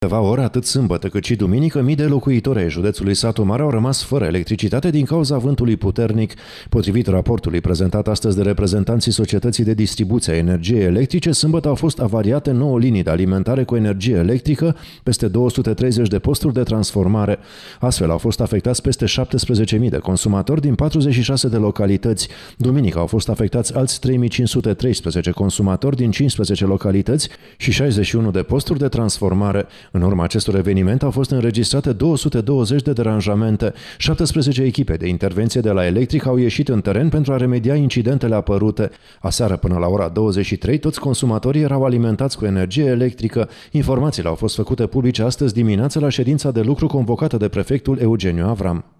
Câteva ori, atât sâmbătă cât și duminică, mii de locuitori ai județului Satu Mare au rămas fără electricitate din cauza vântului puternic, potrivit raportului prezentat astăzi de reprezentanții Societății de Distribuție a Energiei Electrice, sâmbătă au fost avariate 9 linii de alimentare cu energie electrică, peste 230 de posturi de transformare. Astfel au fost afectați peste 17.000 de consumatori din 46 de localități. Duminică au fost afectați alți 3.513 consumatori din 15 localități și 61 de posturi de transformare. În urma acestor evenimente au fost înregistrate 220 de deranjamente. 17 echipe de intervenție de la Electric au ieșit în teren pentru a remedia incidentele apărute. Aseară până la ora 23, toți consumatorii erau alimentați cu energie electrică. Informațiile au fost făcute publice astăzi dimineață la ședința de lucru convocată de prefectul Eugeniu Avram.